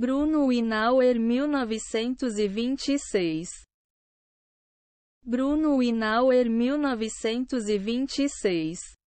Bruno Inauer 1926 Bruno Inauer 1926